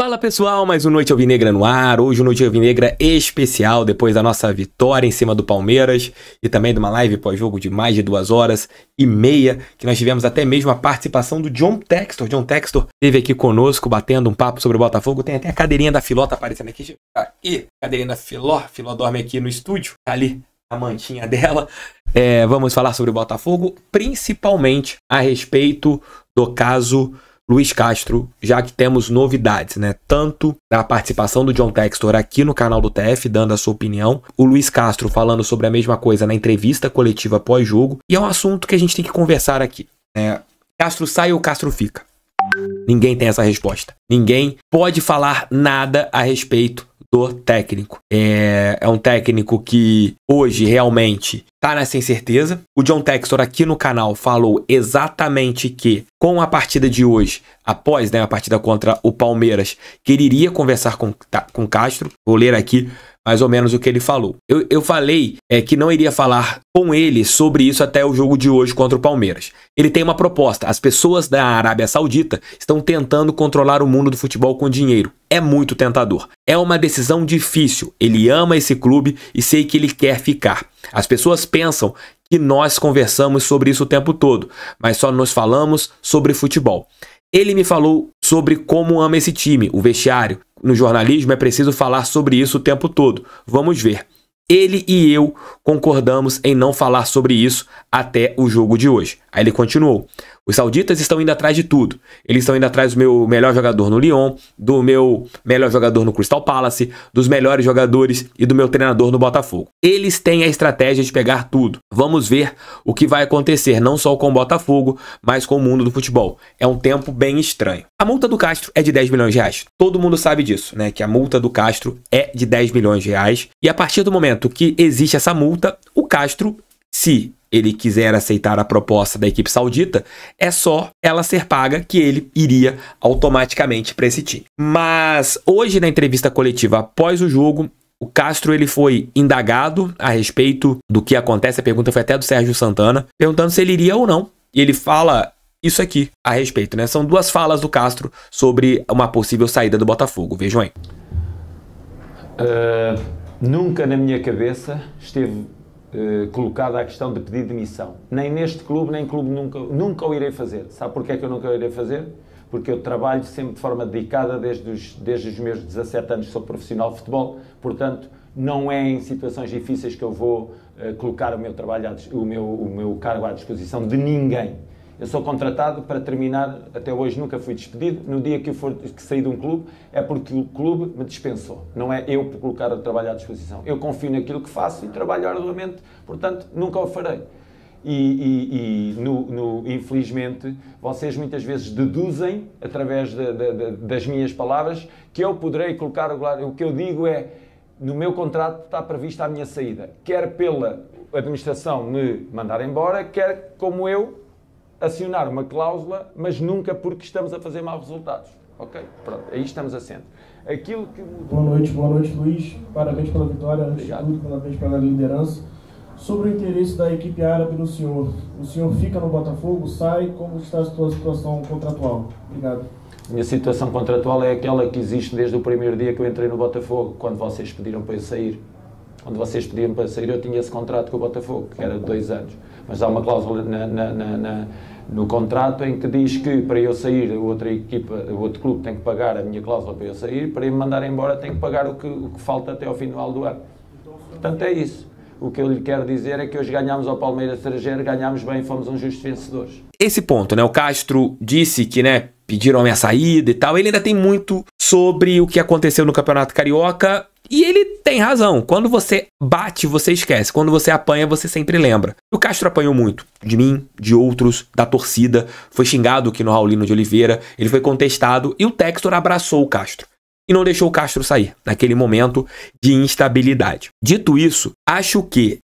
Fala pessoal, mais um Noite Alvinegra no ar. Hoje um Noite Alvinegra especial depois da nossa vitória em cima do Palmeiras e também de uma live pós-jogo de mais de duas horas e meia que nós tivemos até mesmo a participação do John Textor. John Textor esteve aqui conosco batendo um papo sobre o Botafogo. Tem até a cadeirinha da Filó tá aparecendo aqui. Aqui, cadeirinha da Filó. Filó dorme aqui no estúdio. Tá ali a mantinha dela. É, vamos falar sobre o Botafogo, principalmente a respeito do caso Luiz Castro, já que temos novidades, né? Tanto da participação do John Textor aqui no canal do TF, dando a sua opinião, o Luiz Castro falando sobre a mesma coisa na entrevista coletiva pós-jogo, e é um assunto que a gente tem que conversar aqui. Né? Castro sai ou Castro fica? Ninguém tem essa resposta. Ninguém pode falar nada a respeito do técnico. É, é um técnico que hoje realmente tá nessa incerteza. O John Textor aqui no canal falou exatamente que com a partida de hoje, após né, a partida contra o Palmeiras, que ele iria conversar com, tá, com Castro. Vou ler aqui mais ou menos o que ele falou. Eu, eu falei é, que não iria falar com ele sobre isso até o jogo de hoje contra o Palmeiras. Ele tem uma proposta. As pessoas da Arábia Saudita estão tentando controlar o mundo do futebol com dinheiro. É muito tentador. É uma decisão difícil. Ele ama esse clube e sei que ele quer ficar. As pessoas pensam que nós conversamos sobre isso o tempo todo, mas só nos falamos sobre futebol. Ele me falou sobre como ama esse time, o vestiário. No jornalismo é preciso falar sobre isso o tempo todo. Vamos ver. Ele e eu concordamos em não falar sobre isso até o jogo de hoje. Aí ele continuou. Os sauditas estão indo atrás de tudo. Eles estão indo atrás do meu melhor jogador no Lyon, do meu melhor jogador no Crystal Palace, dos melhores jogadores e do meu treinador no Botafogo. Eles têm a estratégia de pegar tudo. Vamos ver o que vai acontecer, não só com o Botafogo, mas com o mundo do futebol. É um tempo bem estranho. A multa do Castro é de 10 milhões de reais. Todo mundo sabe disso, né? Que a multa do Castro é de 10 milhões de reais. E a partir do momento que existe essa multa, o Castro, se ele quiser aceitar a proposta da equipe saudita, é só ela ser paga que ele iria automaticamente para esse time. Mas hoje na entrevista coletiva após o jogo, o Castro ele foi indagado a respeito do que acontece. A pergunta foi até do Sérgio Santana, perguntando se ele iria ou não. E ele fala isso aqui a respeito, né? São duas falas do Castro sobre uma possível saída do Botafogo. Vejam aí. Uh, nunca na minha cabeça esteve colocado eh, colocada a questão de pedir demissão. Nem neste clube, nem clube nunca, nunca o irei fazer. Sabe porquê que eu nunca o irei fazer? Porque eu trabalho sempre de forma dedicada desde os, desde os meus 17 anos, sou profissional de futebol, portanto, não é em situações difíceis que eu vou eh, colocar o meu trabalho, o meu, o meu cargo à disposição de ninguém. Eu sou contratado para terminar, até hoje nunca fui despedido. No dia que eu for que sair de um clube, é porque o clube me dispensou. Não é eu por colocar o trabalho à disposição. Eu confio naquilo que faço e trabalho arduamente, portanto, nunca o farei. E, e, e no, no, infelizmente, vocês muitas vezes deduzem, através de, de, de, das minhas palavras, que eu poderei colocar. O que eu digo é: no meu contrato está prevista a minha saída, quer pela administração me mandar embora, quer como eu acionar uma cláusula, mas nunca porque estamos a fazer maus resultados. Ok? Pronto, aí estamos assente. Aquilo que Boa noite, boa noite, Luís. Parabéns pela vitória, antes parabéns pela liderança. Sobre o interesse da equipe árabe no senhor, o senhor fica no Botafogo, sai, como está a sua situação contratual? Obrigado. Minha situação contratual é aquela que existe desde o primeiro dia que eu entrei no Botafogo, quando vocês pediram para eu sair. Quando vocês pediram para eu sair, eu tinha esse contrato com o Botafogo, que era de dois anos mas há uma cláusula na, na, na, no contrato em que diz que para eu sair, outra equipa, o outro clube tem que pagar a minha cláusula para eu sair, para eu me mandar embora tem que pagar o que, o que falta até ao final do ano. Portanto, é isso. O que eu lhe quero dizer é que hoje ganhámos ao Palmeiras estrangeiro, ganhámos bem, fomos uns justos vencedores. Esse ponto, né? O Castro disse que, né, pediram a minha saída e tal. Ele ainda tem muito sobre o que aconteceu no Campeonato Carioca. E ele tem razão. Quando você bate, você esquece. Quando você apanha, você sempre lembra. O Castro apanhou muito. De mim, de outros, da torcida. Foi xingado aqui no Raulino de Oliveira. Ele foi contestado. E o Textor abraçou o Castro e não deixou o Castro sair, naquele momento de instabilidade. Dito isso, acho que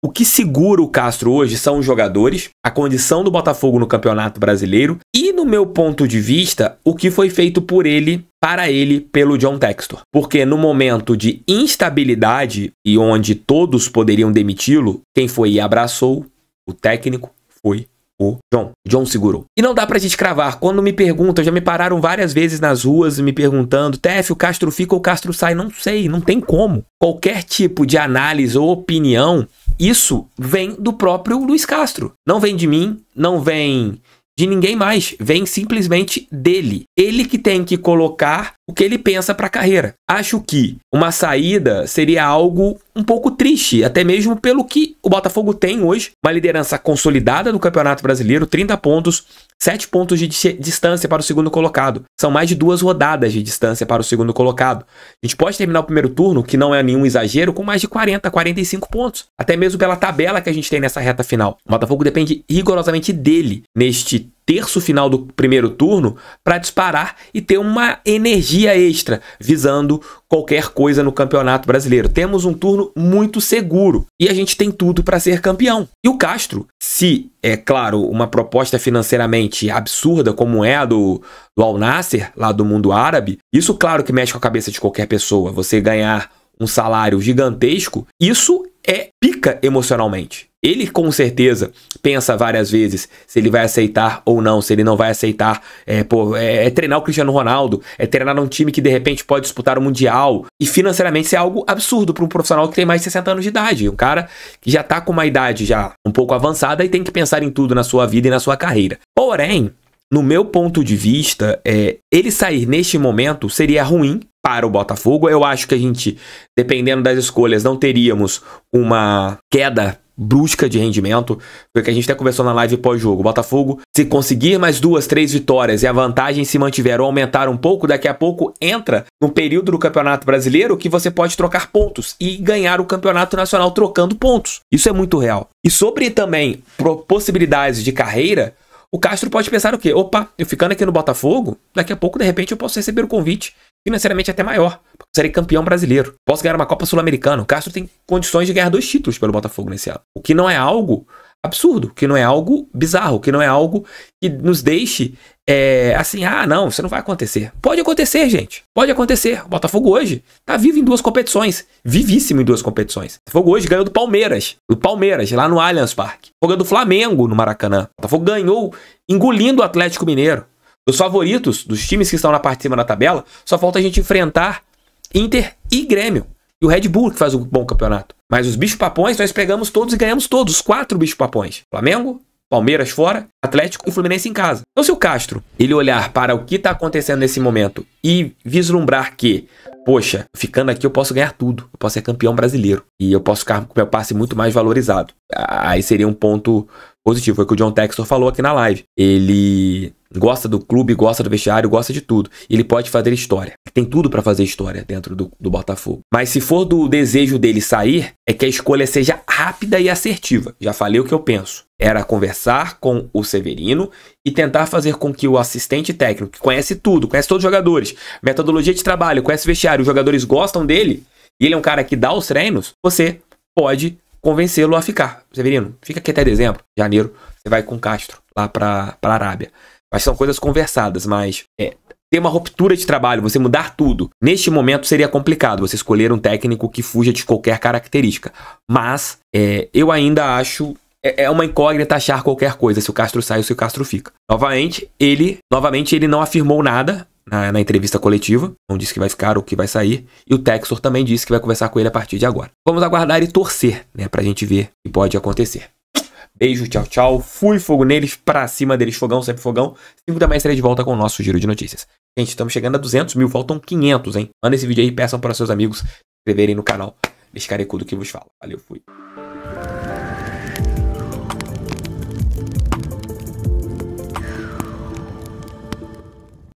o que segura o Castro hoje são os jogadores, a condição do Botafogo no Campeonato Brasileiro e, no meu ponto de vista, o que foi feito por ele, para ele, pelo John Textor. Porque no momento de instabilidade e onde todos poderiam demiti-lo, quem foi e abraçou o técnico foi o John. John segurou. E não dá pra gente cravar. Quando me perguntam, já me pararam várias vezes nas ruas me perguntando: TF, o Castro fica ou o Castro sai? Não sei, não tem como. Qualquer tipo de análise ou opinião, isso vem do próprio Luiz Castro. Não vem de mim, não vem de ninguém mais, vem simplesmente dele. Ele que tem que colocar o que ele pensa para a carreira. Acho que uma saída seria algo um pouco triste, até mesmo pelo que o Botafogo tem hoje, uma liderança consolidada do Campeonato Brasileiro, 30 pontos, 7 pontos de distância para o segundo colocado. São mais de duas rodadas de distância para o segundo colocado. A gente pode terminar o primeiro turno, que não é nenhum exagero, com mais de 40, 45 pontos. Até mesmo pela tabela que a gente tem nessa reta final. O Botafogo depende rigorosamente dele neste terço final do primeiro turno para disparar e ter uma energia extra, visando qualquer coisa no Campeonato Brasileiro. Temos um turno muito seguro e a gente tem tudo para ser campeão. E o Castro, se é claro, uma proposta financeiramente absurda como é a do, do Al Nasser, lá do mundo árabe, isso claro que mexe com a cabeça de qualquer pessoa. Você ganhar um salário gigantesco, isso é pica emocionalmente. Ele com certeza pensa várias vezes se ele vai aceitar ou não, se ele não vai aceitar. É, pô, é, é treinar o Cristiano Ronaldo, é treinar um time que de repente pode disputar o Mundial. E financeiramente isso é algo absurdo para um profissional que tem mais de 60 anos de idade. Um cara que já está com uma idade já um pouco avançada e tem que pensar em tudo na sua vida e na sua carreira. Porém, no meu ponto de vista, é, ele sair neste momento seria ruim para o Botafogo. Eu acho que a gente, dependendo das escolhas, não teríamos uma queda brusca de rendimento. Foi o que a gente até conversou na live pós-jogo. Botafogo, se conseguir mais duas, três vitórias e a vantagem se mantiver ou aumentar um pouco, daqui a pouco entra no período do Campeonato Brasileiro que você pode trocar pontos e ganhar o Campeonato Nacional trocando pontos. Isso é muito real. E sobre também possibilidades de carreira, o Castro pode pensar o quê? Opa, eu ficando aqui no Botafogo, daqui a pouco, de repente, eu posso receber o convite financeiramente até maior, porque serei campeão brasileiro. Posso ganhar uma Copa Sul-Americana. O Castro tem condições de ganhar dois títulos pelo Botafogo nesse ano. O que não é algo absurdo, que não é algo bizarro, que não é algo que nos deixe é, assim, ah, não, isso não vai acontecer. Pode acontecer, gente. Pode acontecer. O Botafogo hoje tá vivo em duas competições. Vivíssimo em duas competições. O Botafogo hoje ganhou do Palmeiras. Do Palmeiras, lá no Allianz Parque. Ganhou do Flamengo, no Maracanã. O Botafogo ganhou engolindo o Atlético Mineiro. Os favoritos dos times que estão na parte de cima da tabela, só falta a gente enfrentar Inter e Grêmio. E o Red Bull que faz um bom campeonato. Mas os bichos papões nós pegamos todos e ganhamos todos, os quatro bichos papões. Flamengo, Palmeiras fora, Atlético e Fluminense em casa. Então se o Castro, ele olhar para o que está acontecendo nesse momento e vislumbrar que, poxa, ficando aqui eu posso ganhar tudo, eu posso ser campeão brasileiro e eu posso ficar com meu passe muito mais valorizado. Aí seria um ponto positivo. Foi o que o John Textor falou aqui na live. Ele gosta do clube, gosta do vestiário, gosta de tudo. Ele pode fazer história. Tem tudo para fazer história dentro do, do Botafogo. Mas se for do desejo dele sair, é que a escolha seja rápida e assertiva. Já falei o que eu penso. Era conversar com o Severino e tentar fazer com que o assistente técnico, que conhece tudo, conhece todos os jogadores, metodologia de trabalho, conhece o vestiário, os jogadores gostam dele, e ele é um cara que dá os treinos, você pode convencê-lo a ficar. Severino, fica aqui até dezembro, janeiro, você vai com Castro lá para a Arábia. Mas são coisas conversadas, mas é, ter uma ruptura de trabalho, você mudar tudo. Neste momento seria complicado você escolher um técnico que fuja de qualquer característica. Mas é, eu ainda acho. É, é uma incógnita achar qualquer coisa, se o Castro sai ou se o Castro fica. Novamente, ele novamente ele não afirmou nada, na, na, entrevista coletiva, onde disse que vai ficar ou que vai sair, e o Texor também disse que vai conversar com ele a partir de agora. Vamos aguardar e torcer, né, pra gente ver o que pode acontecer. Beijo, tchau, tchau. Fui, fogo neles, pra cima deles, fogão, sempre fogão. 5 da manhã estarei de volta com o nosso giro de notícias. Gente, estamos chegando a 200 mil, faltam 500, hein? Manda esse vídeo aí, peçam para seus amigos se inscreverem no canal. Deixarei tudo que vos falo. Valeu, fui.